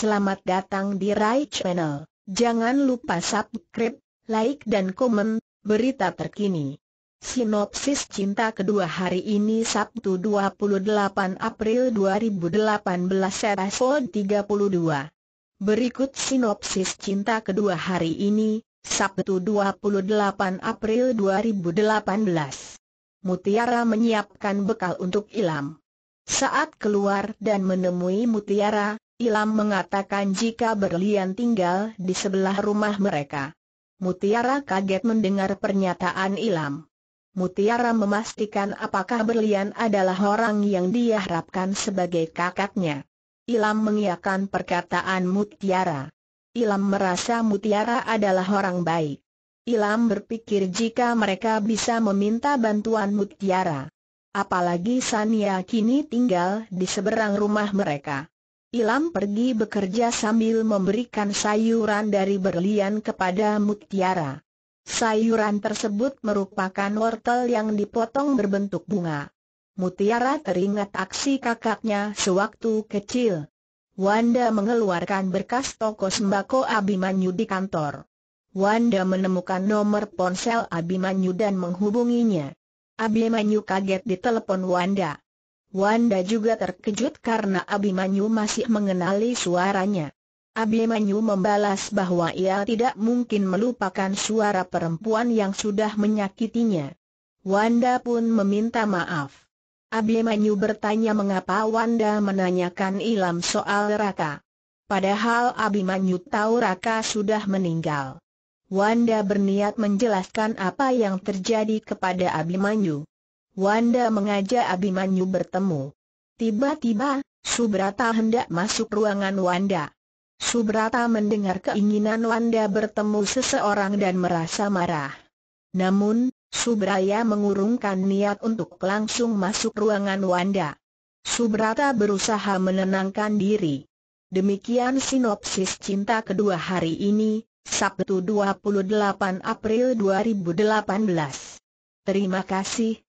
Selamat datang di Rai Channel. Jangan lupa subscribe, like dan komen, berita terkini. Sinopsis cinta kedua hari ini Sabtu 28 April 2018 episode 32. Berikut sinopsis cinta kedua hari ini, Sabtu 28 April 2018. Mutiara menyiapkan bekal untuk Ilam. Saat keluar dan menemui Mutiara, Ilam mengatakan jika berlian tinggal di sebelah rumah mereka. Mutiara kaget mendengar pernyataan Ilam. Mutiara memastikan apakah berlian adalah orang yang dia harapkan sebagai kakaknya. Ilam mengiakan perkataan Mutiara. Ilam merasa Mutiara adalah orang baik. Ilam berpikir jika mereka bisa meminta bantuan Mutiara. Apalagi Sania kini tinggal di seberang rumah mereka. Ilam pergi bekerja sambil memberikan sayuran dari berlian kepada mutiara. Sayuran tersebut merupakan wortel yang dipotong berbentuk bunga. Mutiara teringat aksi kakaknya sewaktu kecil. Wanda mengeluarkan berkas toko sembako Abimanyu di kantor. Wanda menemukan nomor ponsel Abimanyu dan menghubunginya. Abimanyu kaget di telepon Wanda. Wanda juga terkejut karena Abimanyu masih mengenali suaranya. Abimanyu membalas bahwa ia tidak mungkin melupakan suara perempuan yang sudah menyakitinya. Wanda pun meminta maaf. Abimanyu bertanya mengapa Wanda menanyakan Ilam soal Raka. Padahal Abimanyu tahu Raka sudah meninggal. Wanda berniat menjelaskan apa yang terjadi kepada Abimanyu. Wanda mengajak Abimanyu bertemu. Tiba-tiba, Subrata hendak masuk ruangan Wanda. Subrata mendengar keinginan Wanda bertemu seseorang dan merasa marah. Namun, Subraya mengurungkan niat untuk langsung masuk ruangan Wanda. Subrata berusaha menenangkan diri. Demikian sinopsis cinta kedua hari ini, Sabtu 28 April 2018. Terima kasih,